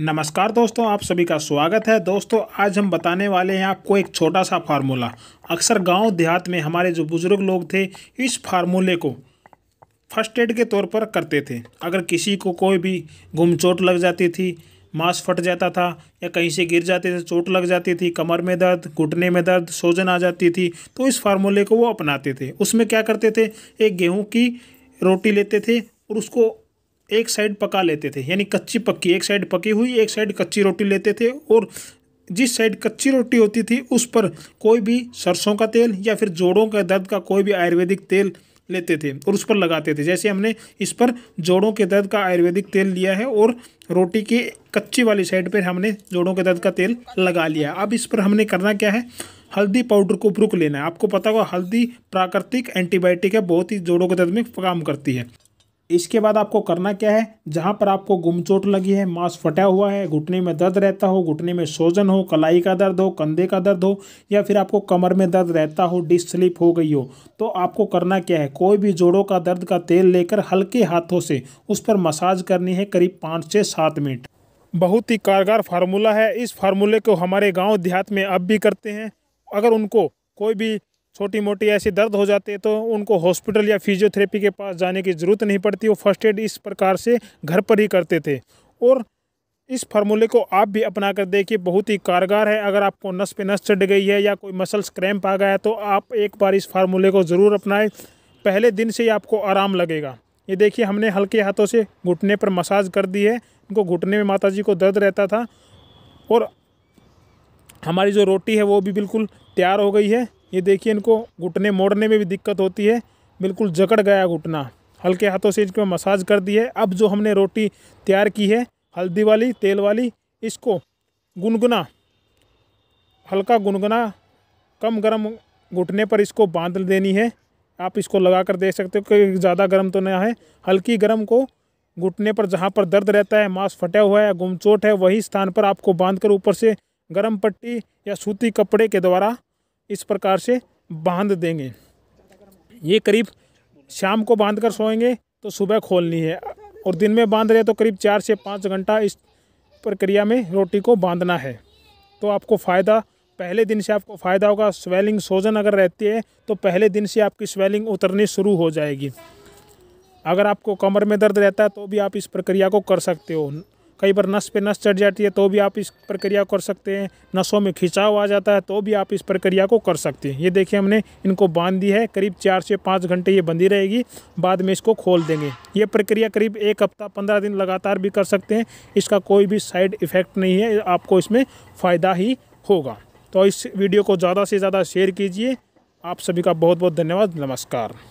नमस्कार दोस्तों आप सभी का स्वागत है दोस्तों आज हम बताने वाले हैं आपको एक छोटा सा फार्मूला अक्सर गांव देहात में हमारे जो बुज़ुर्ग लोग थे इस फार्मूले को फर्स्ट एड के तौर पर करते थे अगर किसी को कोई भी गुम चोट लग जाती थी मांस फट जाता था या कहीं से गिर जाते थे चोट लग जाती थी कमर में दर्द घुटने में दर्द सोजन आ जाती थी तो इस फार्मूले को वो अपनाते थे उसमें क्या करते थे एक गेहूँ की रोटी लेते थे और उसको एक साइड पका लेते थे यानी कच्ची पक्की एक साइड पकी हुई एक साइड कच्ची रोटी लेते थे और जिस साइड कच्ची रोटी होती थी उस पर कोई भी सरसों का तेल या फिर जोड़ों के दर्द का कोई भी आयुर्वेदिक तेल लेते थे और उस पर लगाते थे जैसे हमने इस पर जोड़ों के दर्द का आयुर्वेदिक तेल लिया है और रोटी की कच्ची वाली साइड पर हमने जोड़ों के दर्द का तेल लगा लिया अब इस पर हमने करना क्या है हल्दी पाउडर को ब्रुक लेना है आपको पता होगा हल्दी प्राकृतिक एंटीबायोटिक है बहुत ही जोड़ों के दर्द में काम करती है इसके बाद आपको करना क्या है जहाँ पर आपको गुम चोट लगी है मांस फटा हुआ है घुटने में दर्द रहता हो घुटने में सोजन हो कलाई का दर्द हो कंधे का दर्द हो या फिर आपको कमर में दर्द रहता हो डिस स्लिप हो गई हो तो आपको करना क्या है कोई भी जोड़ों का दर्द का तेल लेकर हल्के हाथों से उस पर मसाज करनी है करीब पाँच से सात मिनट बहुत ही कारगर फार्मूला है इस फार्मूले को हमारे गाँव देहात में अब भी करते हैं अगर उनको कोई भी छोटी मोटी ऐसे दर्द हो जाते हैं तो उनको हॉस्पिटल या फिजियोथेरेपी के पास जाने की ज़रूरत नहीं पड़ती वो फर्स्ट एड इस प्रकार से घर पर ही करते थे और इस फार्मूले को आप भी अपना कर देखिए बहुत ही कारगर है अगर आपको नस पे नस चढ़ गई है या कोई मसल्स क्रैम्प आ गया है तो आप एक बार इस फार्मूले को ज़रूर अपनाएं पहले दिन से ही आपको आराम लगेगा ये देखिए हमने हल्के हाथों से घुटने पर मसाज कर दी है इनको घुटने में माता जी को दर्द रहता था और हमारी जो रोटी है वो भी बिल्कुल तैयार हो गई है ये देखिए इनको घुटने मोड़ने में भी दिक्कत होती है बिल्कुल जकड़ गया घुटना हल्के हाथों से इसको मसाज कर दी है अब जो हमने रोटी तैयार की है हल्दी वाली तेल वाली इसको गुनगुना हल्का गुनगुना कम गर्म घुटने पर इसको बांध देनी है आप इसको लगा कर देख सकते हो कि ज़्यादा गर्म तो नहीं है हल्की गर्म को घुटने पर जहाँ पर दर्द रहता है मांस फटा हुआ है गुमचोट है वही स्थान पर आपको बांधकर ऊपर से गर्म पट्टी या सूती कपड़े के द्वारा इस प्रकार से बांध देंगे ये करीब शाम को बांध कर सोएंगे तो सुबह खोलनी है और दिन में बांध रहे तो करीब चार से पाँच घंटा इस प्रक्रिया में रोटी को बांधना है तो आपको फ़ायदा पहले दिन से आपको फ़ायदा होगा स्वेलिंग सोजन अगर रहती है तो पहले दिन से आपकी स्वेलिंग उतरनी शुरू हो जाएगी अगर आपको कमर में दर्द रहता है तो भी आप इस प्रक्रिया को कर सकते हो कई बार नस पे नस चढ़ जाती है तो भी आप इस प्रक्रिया कर सकते हैं नसों में खिंचाव आ जाता है तो भी आप इस प्रक्रिया को कर सकते हैं ये देखिए हमने इनको बांध दी है करीब चार से पाँच घंटे ये बंधी रहेगी बाद में इसको खोल देंगे ये प्रक्रिया करीब एक हफ्ता पंद्रह दिन लगातार भी कर सकते हैं इसका कोई भी साइड इफ़ेक्ट नहीं है आपको इसमें फ़ायदा ही होगा तो इस वीडियो को ज़्यादा से ज़्यादा शेयर कीजिए आप सभी का बहुत बहुत धन्यवाद नमस्कार